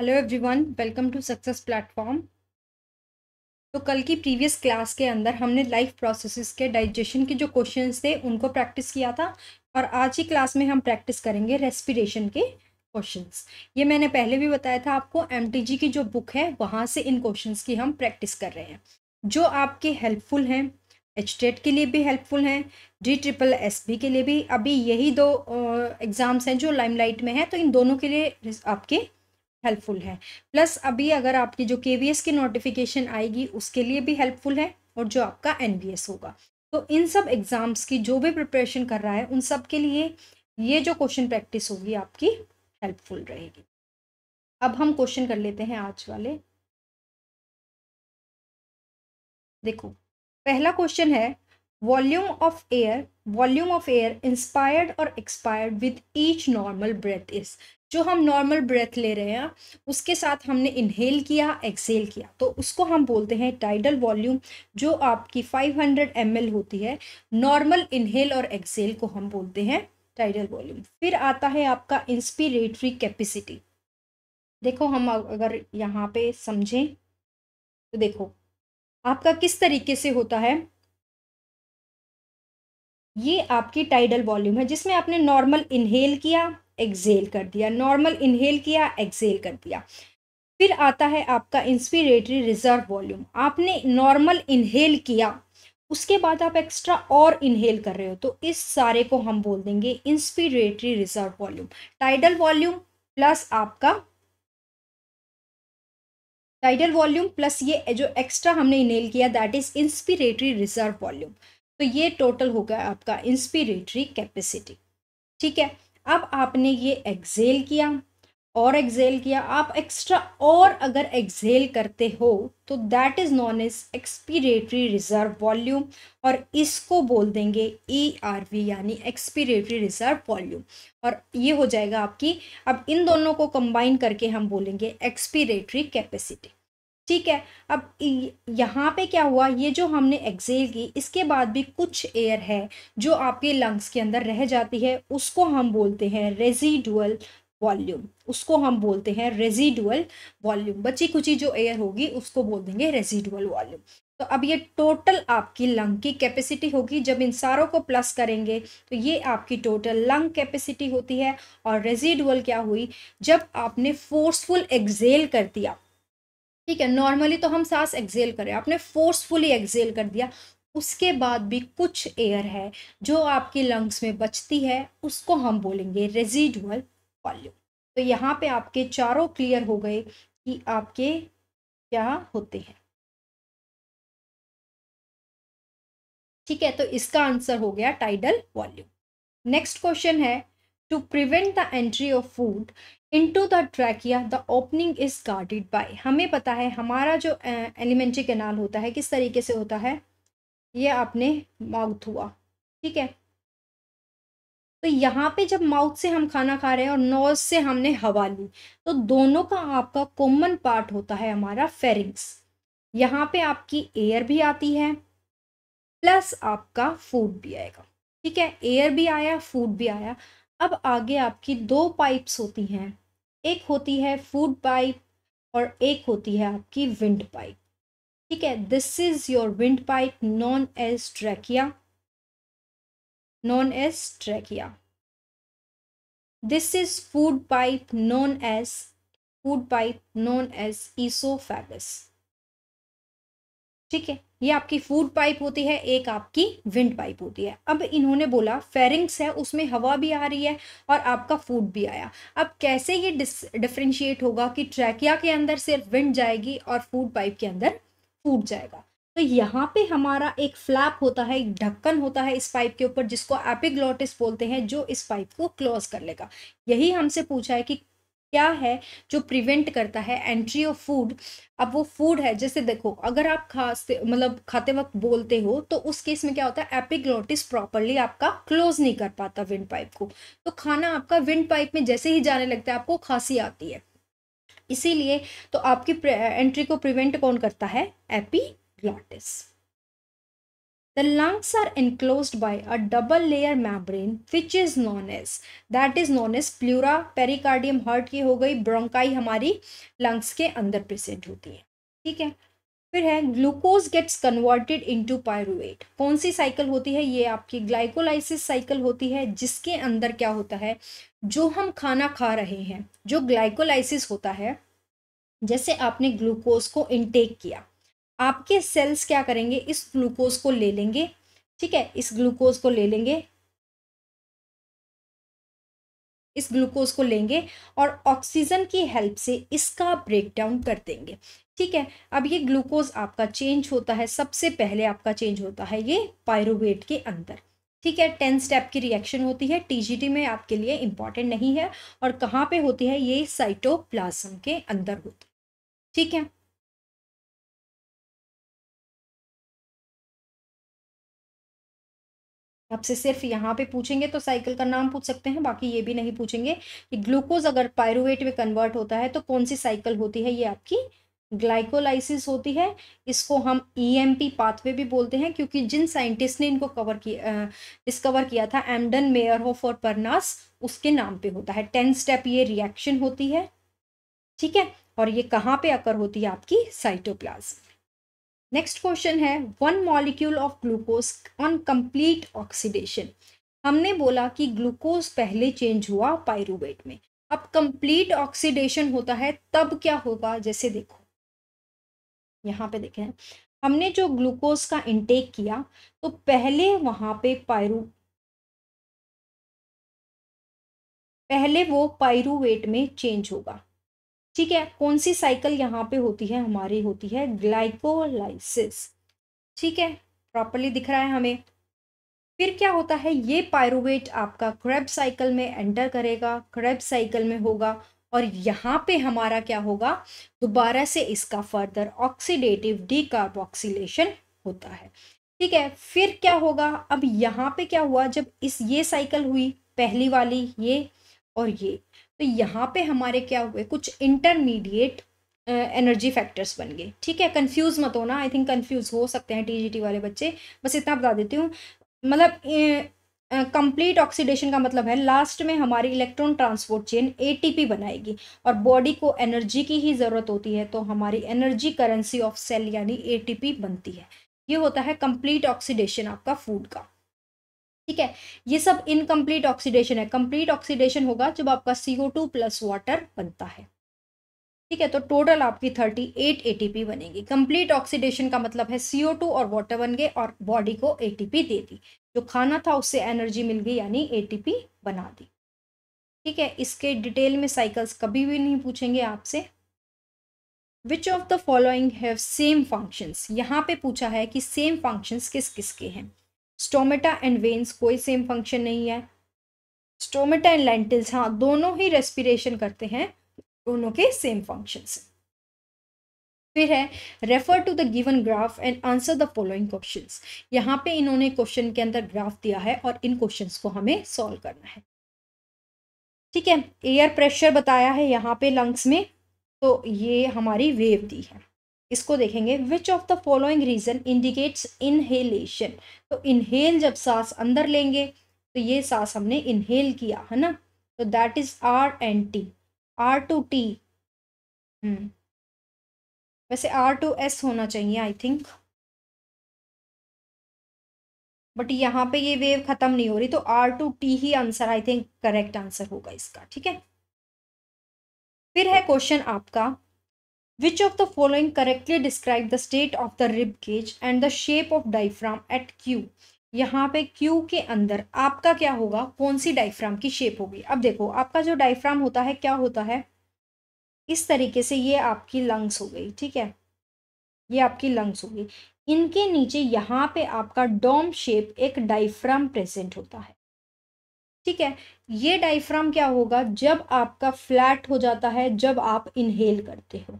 Hello everyone welcome to success platform तो कल की प्रीवियस क्लास के अंदर हमने लाइफ प्रोसेसेस के डाइजेशन के जो क्वेश्चंस थे उनको प्रैक्टिस किया था और आज की क्लास में हम प्रैक्टिस करेंगे रेस्पिरेशन के क्वेश्चंस ये मैंने पहले भी बताया था आपको एमटीजी की जो बुक है वहाँ से इन क्वेश्चन की हम प्रैक्टिस कर रहे हैं जो आपके हेल्पफुल हैं एच के लिए भी हेल्पफुल हैं डी ट्रिपल एस बी के लिए भी अभी यही दो एग्ज़ाम्स हैं जो लाइमलाइट में हैं तो इन दोनों के लिए आपके हेल्पफुल है प्लस अभी अगर आपकी जो के की नोटिफिकेशन आएगी उसके लिए भी हेल्पफुल है और जो आपका एन होगा तो इन सब एग्ज़ाम्स की जो भी प्रिपरेशन कर रहा है उन सब के लिए ये जो क्वेश्चन प्रैक्टिस होगी आपकी हेल्पफुल रहेगी अब हम क्वेश्चन कर लेते हैं आज वाले देखो पहला क्वेश्चन है volume of air volume of air inspired और expired with each normal breath is जो हम नॉर्मल ब्रेथ ले रहे हैं उसके साथ हमने इनहेल किया एक्सेल किया तो उसको हम बोलते हैं टाइडल वॉल्यूम जो आपकी 500 हंड्रेड होती है नॉर्मल इनहेल और एक्सेल को हम बोलते हैं टाइडल वॉल्यूम फिर आता है आपका इंस्पिरेटरी कैपेसिटी देखो हम अगर यहाँ पे समझें तो देखो आपका किस तरीके से होता है ये आपकी टाइडल वॉल्यूम है जिसमें आपने नॉर्मल इनहेल किया एक्सेल कर दिया नॉर्मल इनहेल किया एक्सेल कर दिया फिर आता है आपका इंस्पिरेटरी रिजर्व वॉल्यूम आपने नॉर्मल इनहेल किया उसके बाद आप एक्स्ट्रा और इनहेल कर रहे हो तो इस सारे को हम बोल देंगे inspiratory reserve volume tidal volume plus आपका टाइडल वॉल्यूम प्लस ये जो एक्स्ट्रा हमने इनहेल किया that is inspiratory reserve volume तो ये टोटल होगा आपका इंस्पिरेटरी कैपेसिटी ठीक है अब आपने ये एक्सेल किया और एक्सेल किया आप एक्स्ट्रा और अगर एक्सेल करते हो तो that is known as expiratory reserve volume और इसको बोल देंगे ई आर वी यानी एक्सपीरेटरी रिजर्व वॉल्यूम और ये हो जाएगा आपकी अब इन दोनों को कंबाइन करके हम बोलेंगे एक्सपीरेटरी कैपेसिटी ठीक है अब यहाँ पे क्या हुआ ये जो हमने एक्सेल की इसके बाद भी कुछ एयर है जो आपके लंग्स के अंदर रह जाती है उसको हम बोलते हैं रेजिडुअल वॉल्यूम उसको हम बोलते हैं रेजिडुअल वॉल्यूम बची कुची जो एयर होगी उसको बोल देंगे रेजिडुअल वॉल्यूम तो अब ये टोटल आपकी लंग की कैपेसिटी होगी जब इन सारों को प्लस करेंगे तो ये आपकी टोटल लंग कैपेसिटी होती है और रेजिडुअल क्या हुई जब आपने फोर्सफुल एक्सेल कर दिया ठीक है नॉर्मली तो हम सांस एक्सेल करें आपने फोर्सफुली एक्सेल कर दिया उसके बाद भी कुछ एयर है जो आपकी लंग्स में बचती है उसको हम बोलेंगे रेजिडुअल वॉल्यूम तो यहाँ पे आपके चारों क्लियर हो गए कि आपके क्या होते हैं ठीक है तो इसका आंसर हो गया tidal volume next question is to prevent the entry of food into the trachea the opening is guarded by हमें पता है हमारा जो एलिमेंट्री कैनाल होता है किस तरीके से होता है ये आपने माउथ हुआ ठीक है तो यहाँ पे जब माउथ से हम खाना खा रहे हैं और नोज से हमने हवा ली तो दोनों का आपका कॉमन पार्ट होता है हमारा फेरिंग्स यहाँ पे आपकी एयर भी आती है प्लस आपका फूड भी आएगा ठीक है एयर भी आया फूड भी आया अब आगे आपकी दो पाइप्स होती हैं एक होती है फूड पाइप और एक होती है आपकी विंड पाइप ठीक है this is your wind pipe known as trachea known as trachea this is food pipe known as food pipe known as oesophagus ठीक है ये आपकी फूड पाइप होती है एक आपकी विंड पाइप होती है अब इन्होंने बोला फेरिंग्स है उसमें हवा भी आ रही है और आपका फूड भी आया अब कैसे ये डिफ्रेंशिएट होगा कि ट्रैकिया के अंदर सिर्फ विंड जाएगी और फूड पाइप के अंदर फूड जाएगा तो यहाँ पे हमारा एक फ्लैप होता है एक ढक्कन होता है इस पाइप के ऊपर जिसको एपिग्लॉटिस बोलते हैं जो इस पाइप को क्लोज कर लेगा यही हमसे पूछा है कि क्या है जो प्रिवेंट करता है एंट्री ऑफ फूड अब वो फूड है जैसे देखो अगर आप खा मतलब खाते वक्त बोलते हो तो उस केस में क्या होता है एपिग्लोटिस प्रॉपरली आपका क्लोज नहीं कर पाता विंड पाइप को तो खाना आपका विंड पाइप में जैसे ही जाने लगता है आपको खांसी आती है इसीलिए तो आपकी एंट्री को प्रिवेंट कौन करता है epiglottis The lungs are enclosed by a double layer membrane which is known as that is known as pleura pericardium heart ki ho gayi bronchi hamari lungs ke andar present hoti hai theek hai फिर है glucose gets converted into pyruvate कौन सी cycle होती है ये आपकी glycolysis cycle होती है जिसके अंदर क्या होता है जो हम खाना खा रहे हैं जो ग्लाइकोलाइसिस होता है जैसे आपने ग्लूकोज को इनटेक किया आपके सेल्स क्या करेंगे इस ग्लूकोज को ले लेंगे ठीक है इस ग्लूकोज को ले लेंगे इस ग्लूकोज को लेंगे और ऑक्सीजन की हेल्प से इसका ब्रेकडाउन कर देंगे ठीक है अब ये ग्लूकोज आपका चेंज होता है सबसे पहले आपका चेंज होता है ये पायरोवेट के अंदर ठीक है टेन स्टेप की रिएक्शन होती है टीजीटी में आपके लिए इंपॉर्टेंट नहीं है और कहाँ पे होती है ये साइटोप्लाज्म के अंदर होती है ठीक है आपसे सिर्फ यहाँ पे पूछेंगे तो साइकिल का नाम पूछ सकते हैं बाकी ये भी नहीं पूछेंगे कि ग्लूकोज अगर पायरुवेट में कन्वर्ट होता है तो कौन सी साइकिल होती है ये आपकी ग्लाइकोलाइसिस होती है इसको हम ई e पाथवे भी बोलते हैं क्योंकि जिन साइंटिस्ट ने इनको कवर किया डिस्कवर किया था एमडन मेयर हो और परनास उसके नाम पे होता है टेन स्टेप ये रिएक्शन होती है ठीक है और ये कहाँ पे अकर होती है आपकी साइटोप्लाज्म नेक्स्ट क्वेश्चन है one molecule of glucose on complete oxidation हमने बोला कि ग्लूकोज पहले चेंज हुआ पायरुवेट में अब कंप्लीट ऑक्सीडेशन होता है तब क्या होगा जैसे देखो यहाँ पे देखें हमने जो ग्लूकोज का इंटेक किया तो पहले वहाँ पे पायरू पहले वो पायरूवेट में चेंज होगा ठीक है कौन सी साइकिल यहाँ पे होती है हमारी होती है ग्लाइकोलाइसिस ठीक है प्रॉपरली दिख रहा है हमें फिर क्या होता है ये पायरुवेट आपका क्रैब साइकिल में एंटर करेगा क्रैब साइकिल में होगा और यहाँ पे हमारा क्या होगा दोबारा से इसका फर्दर ऑक्सीडेटिव डिकार्बोक्सिलेशन होता है ठीक है फिर क्या होगा अब यहाँ पे क्या हुआ जब इस ये साइकिल हुई पहली वाली ये और ये तो यहाँ पे हमारे क्या हुए कुछ इंटरमीडिएट एनर्जी फैक्टर्स बन गए ठीक है कंफ्यूज मत होना आई थिंक कंफ्यूज हो सकते हैं टीजीटी वाले बच्चे बस इतना बता देती हूँ मतलब कंप्लीट ऑक्सीडेशन का मतलब है लास्ट में हमारी इलेक्ट्रॉन ट्रांसपोर्ट चेन एटीपी बनाएगी और बॉडी को एनर्जी की ही ज़रूरत होती है तो हमारी एनर्जी करेंसी ऑफ सेल यानी एटीपी बनती है ये होता है कंप्लीट ऑक्सीडेशन आपका फूड का ठीक है ये सब इनकम्प्लीट ऑक्सीडेशन है कंप्लीट ऑक्सीडेशन होगा जब आपका सीओ टू प्लस वाटर बनता है ठीक है तो टोटल आपकी thirty eight A T P बनेगी कंप्लीट ऑक्सीडेशन का मतलब है सीओ टू और वाटर बन गए और बॉडी को ए टी पी दे दी जो खाना था उससे एनर्जी मिल गई यानी ए टी पी बना दी ठीक है इसके डिटेल में साइकिल्स कभी भी नहीं पूछेंगे आपसे which of the following have same functions यहाँ पे पूछा है कि सेम फंक्शंस किस किस के हैं स्टोमेटा एंड वेन्स कोई सेम फंक्शन नहीं है स्टोमेटा एंड लेंटिल्स हाँ दोनों ही रेस्पिरेशन करते हैं दोनों के सेम फंक्शन से फिर है refer to the given graph and answer the following question यहाँ पे इन्होंने क्वेश्चन के अंदर ग्राफ दिया है और इन क्वेश्चन को हमें सॉल्व करना है ठीक है एयर प्रेशर बताया है यहाँ पे लंग्स में तो ये हमारी वेव दी है इसको देखेंगे which of the following region indicates inhalation तो इनहेल जब सांस अंदर लेंगे तो ये सांस हमने इनहेल किया है ना तो that is R and T R to T वैसे आर टू एस होना चाहिए आई थिंक बट यहाँ पे ये वेव खत्म नहीं हो रही तो आर टू टी ही answer I think correct answer होगा इसका ठीक है फिर है क्वेश्चन आपका Which of the following correctly describe the state of the rib cage and the shape of diaphragm at Q? यहाँ पे Q के अंदर आपका क्या होगा कौन सी डायफ्राम की शेप होगी अब देखो आपका जो डायफ्राम होता है क्या होता है इस तरीके से ये आपकी लंग्स हो गई ठीक है ये आपकी लंग्स हो गई इनके नीचे यहाँ पे आपका डोम शेप एक डायफ्राम प्रेजेंट होता है ठीक है ये डायफ्राम क्या होगा जब आपका फ्लैट हो जाता है जब आप इनहेल करते हो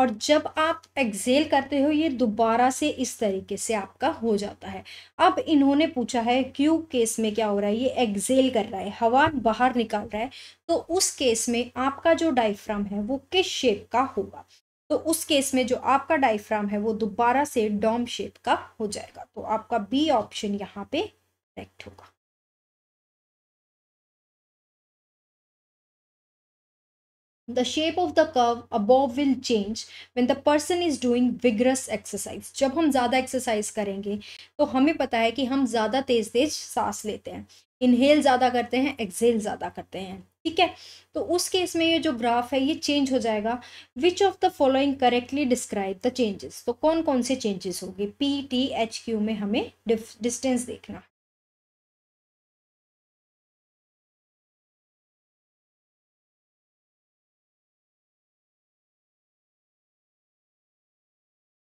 और जब आप एक्सेल करते हो ये दोबारा से इस तरीके से आपका हो जाता है अब इन्होंने पूछा है क्यू केस में क्या हो रहा है ये एक्सेल कर रहा है हवा बाहर निकाल रहा है तो उस केस में आपका जो डाइफ्राम है वो किस शेप का होगा तो उस केस में जो आपका डाइफ्राम है वो दोबारा से डॉम शेप का हो जाएगा तो आपका बी ऑप्शन यहाँ पे करेक्ट होगा the shape of the curve above will change when the person is doing vigorous exercise जब हम ज़्यादा एक्सरसाइज करेंगे तो हमें पता है कि हम ज़्यादा तेज़ तेज़ सांस लेते हैं इनहेल ज़्यादा करते हैं एक्सेल ज़्यादा करते हैं ठीक है तो उस केस में ये जो ग्राफ है ये चेंज हो जाएगा which of the following correctly describe the changes तो कौन कौन से चेंजेस होंगे पी टी एच क्यू में हमें डिस्टेंस देखना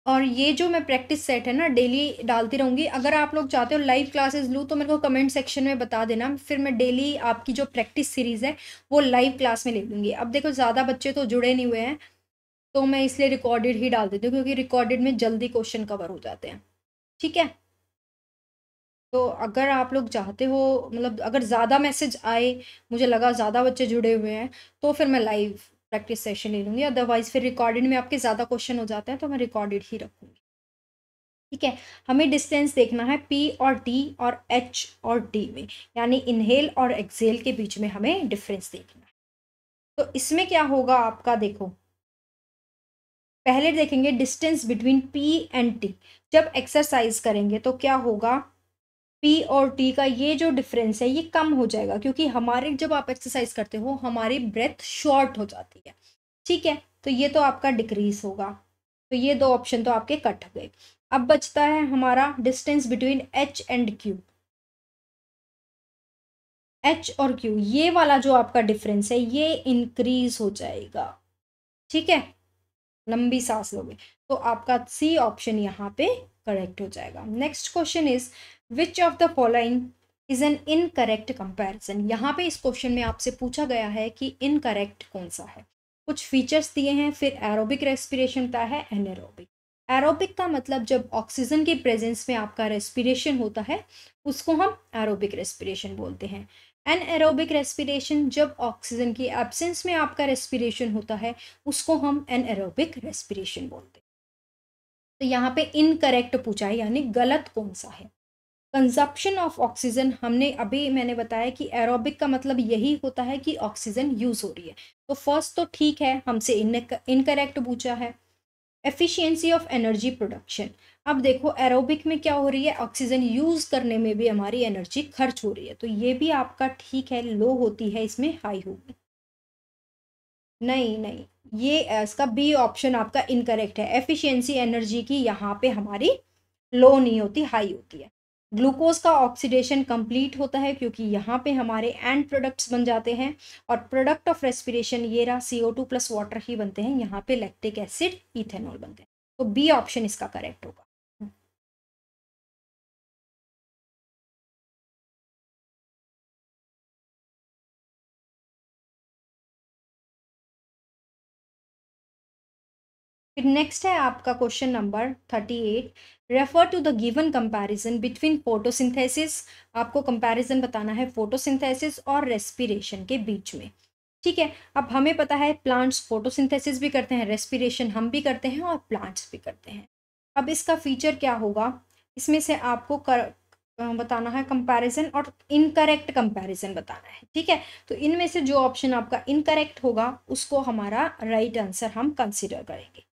और ये जो मैं प्रैक्टिस सेट है ना डेली डालती रहूँगी अगर आप लोग चाहते हो लाइव क्लासेस लूँ तो मेरे को कमेंट सेक्शन में बता देना फिर मैं डेली आपकी जो प्रैक्टिस सीरीज़ है वो लाइव क्लास में ले लूँगी अब देखो ज़्यादा बच्चे तो जुड़े नहीं हुए हैं तो मैं इसलिए रिकॉर्डेड ही डाल देती हूँ क्योंकि रिकॉर्डेड में जल्दी क्वेश्चन कवर हो जाते हैं ठीक है तो अगर आप लोग चाहते हो मतलब अगर ज़्यादा मैसेज आए मुझे लगा ज़्यादा बच्चे जुड़े हुए हैं तो फिर मैं लाइव प्रैक्टिस सेशन ले लूँगी अदरवाइज़ फिर रिकॉर्डेड में आपके ज़्यादा क्वेश्चन हो जाते हैं तो मैं रिकॉर्डेड ही रखूँगी ठीक है हमें डिस्टेंस देखना है पी और डी और एच और डी में यानी इनहेल और एक्सहेल के बीच में हमें डिफरेंस देखना है तो इसमें क्या होगा आपका देखो पहले देखेंगे distance between P and T जब एक्सरसाइज करेंगे तो क्या होगा पी और टी का ये जो डिफरेंस है ये कम हो जाएगा क्योंकि हमारे जब आप एक्सरसाइज करते हो हमारी ब्रेथ शॉर्ट हो जाती है ठीक है तो ये तो आपका डिक्रीज होगा तो ये दो ऑप्शन तो आपके कट हो गए अब बचता है हमारा distance between H and Q H और क्यू ये वाला जो आपका डिफरेंस है ये इंक्रीज हो जाएगा ठीक है लंबी सांस लोगे तो आपका सी ऑप्शन यहाँ पे करेक्ट हो जाएगा next question is which of the following is an incorrect comparison यहाँ पे इस क्वेश्चन में आपसे पूछा गया है कि इनकरेक्ट कौन सा है कुछ फीचर्स दिए हैं फिर एरोबिक रेस्पिरेशन होता है एन एरोबिक का मतलब जब ऑक्सीजन के प्रेजेंस में आपका रेस्पिरेशन होता है उसको हम एरोबिक रेस्पिरेशन बोलते हैं एन एरोबिक रेस्पिरेशन जब ऑक्सीजन की एब्सेंस में आपका रेस्पिरेशन होता है उसको हम एन एरोबिक रेस्पिरेशन बोलते हैं तो यहाँ पे इनकरेक्ट पूछा है यानी गलत कौन सा है कंजप्शन ऑफ ऑक्सीजन हमने अभी मैंने बताया कि एरोबिक का मतलब यही होता है कि ऑक्सीजन यूज हो रही है तो फर्स्ट तो ठीक है हमसे इनकरेक्ट पूछा है एफिशिएंसी ऑफ एनर्जी प्रोडक्शन अब देखो एरोबिक में क्या हो रही है ऑक्सीजन यूज करने में भी हमारी एनर्जी खर्च हो रही है तो ये भी आपका ठीक है लो होती है इसमें हाई होगी नहीं नहीं ये इसका बी ऑप्शन आपका इनकरेक्ट है एफिशियंसी एनर्जी की यहाँ पे हमारी लो नहीं होती हाई होती है ग्लूकोज का ऑक्सीडेशन कंप्लीट होता है क्योंकि यहाँ पे हमारे एंड प्रोडक्ट्स बन जाते हैं और प्रोडक्ट ऑफ रेस्पिरेशन ये रहा C O two plus water ही बनते हैं यहाँ पे लैक्टिक एसिड इथेनॉल बनते हैं तो बी ऑप्शन इसका करेक्ट होगा फिर नेक्स्ट है आपका question number thirty eight refer to the given comparison between photosynthesis आपको कंपैरिजन बताना है फोटोसिंथेसिस और रेस्पिरेशन के बीच में ठीक है अब हमें पता है प्लांट्स फोटोसिंथेसिस भी करते हैं रेस्पिरेशन हम भी करते हैं और प्लांट्स भी करते हैं अब इसका फीचर क्या होगा इसमें से आपको कर, बताना है कंपैरिजन और इनकरेक्ट कंपैरिजन बताना है ठीक है तो इनमें से जो ऑप्शन आपका इनकरेक्ट होगा उसको हमारा राइट right आंसर हम कंसिडर करेंगे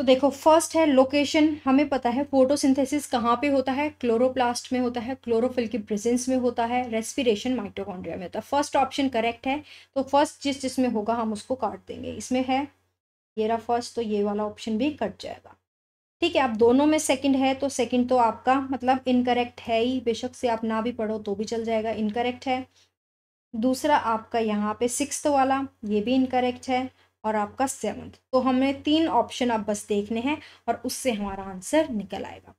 तो देखो फर्स्ट है लोकेशन हमें पता है फोटोसिंथेसिस कहाँ पे होता है क्लोरोप्लास्ट में होता है क्लोरोफिल की प्रेजेंस में होता है रेस्पिरेशन माइटोकॉन्ड्रिया में होता है फर्स्ट ऑप्शन करेक्ट है तो फर्स्ट जिस जिसमें होगा हम उसको काट देंगे इसमें है ये रहा फर्स्ट तो ये वाला ऑप्शन भी कट जाएगा ठीक है आप दोनों में सेकंड है तो सेकंड तो आपका मतलब इनकरेक्ट है ही बेशक से आप ना भी पढ़ो तो भी चल जाएगा इनकरेक्ट है दूसरा आपका यहाँ पे सिक्स वाला ये भी इनकरेक्ट है और आपका सेवन्थ तो हमें तीन ऑप्शन आप बस देखने हैं और उससे हमारा आंसर निकल आएगा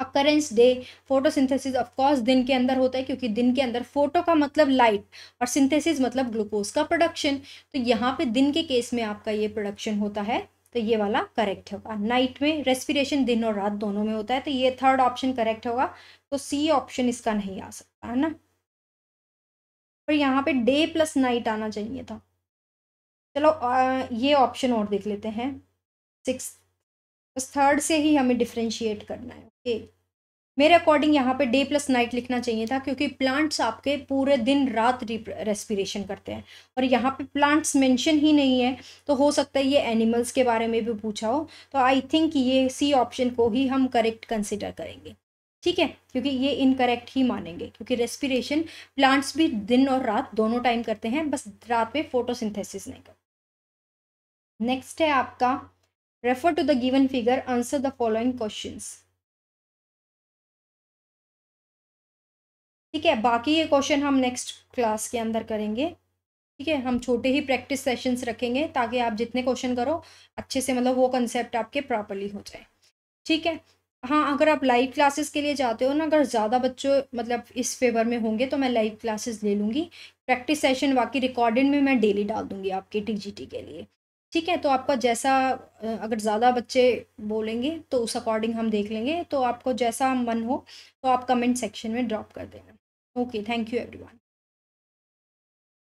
occurrence day photosynthesis of course दिन के अंदर होता है क्योंकि दिन के अंदर फोटो का मतलब लाइट और सिंथेसिस मतलब ग्लूकोज का प्रोडक्शन तो यहाँ पे दिन के केस में आपका ये प्रोडक्शन होता है तो ये वाला करेक्ट होगा नाइट में रेस्पिरेशन दिन और रात दोनों में होता है तो ये थर्ड ऑप्शन करेक्ट होगा तो सी ऑप्शन इसका नहीं आ सकता है ना और यहाँ पे डे प्लस नाइट आना चाहिए था चलो ये ऑप्शन और देख लेते हैं सिक्स बस थर्ड से ही हमें डिफ्रेंशिएट करना है ओके मेरे अकॉर्डिंग यहाँ पे डे प्लस नाइट लिखना चाहिए था क्योंकि प्लांट्स आपके पूरे दिन रात रेस्पिरेशन करते हैं और यहाँ पे प्लांट्स मेंशन ही नहीं है तो हो सकता है ये एनिमल्स के बारे में भी पूछा हो तो आई थिंक ये सी ऑप्शन को ही हम करेक्ट कंसिडर करेंगे ठीक है क्योंकि ये इनकरेक्ट ही मानेंगे क्योंकि रेस्पिरेशन प्लांट्स भी दिन और रात दोनों टाइम करते हैं बस रात में फोटोसिंथेसिस नहीं करते नेक्स्ट है आपका refer to the given figure answer the following questions ठीक है बाकी ये क्वेश्चन हम नेक्स्ट क्लास के अंदर करेंगे ठीक है हम छोटे ही प्रैक्टिस सेशंस रखेंगे ताकि आप जितने क्वेश्चन करो अच्छे से मतलब वो कंसेप्ट आपके प्रॉपरली हो जाए ठीक है हाँ अगर आप लाइव क्लासेस के लिए जाते हो ना अगर ज़्यादा बच्चों मतलब इस फेवर में होंगे तो मैं लाइव क्लासेस ले लूँगी प्रैक्टिस सेशन बाकी रिकॉर्डेड में मैं डेली डाल दूँगी आपके टी के लिए ठीक है तो आपका जैसा अगर ज़्यादा बच्चे बोलेंगे तो उस अकॉर्डिंग हम देख लेंगे तो आपको जैसा मन हो तो आप कमेंट सेक्शन में ड्रॉप कर देना ओके थैंक यू एवरीवन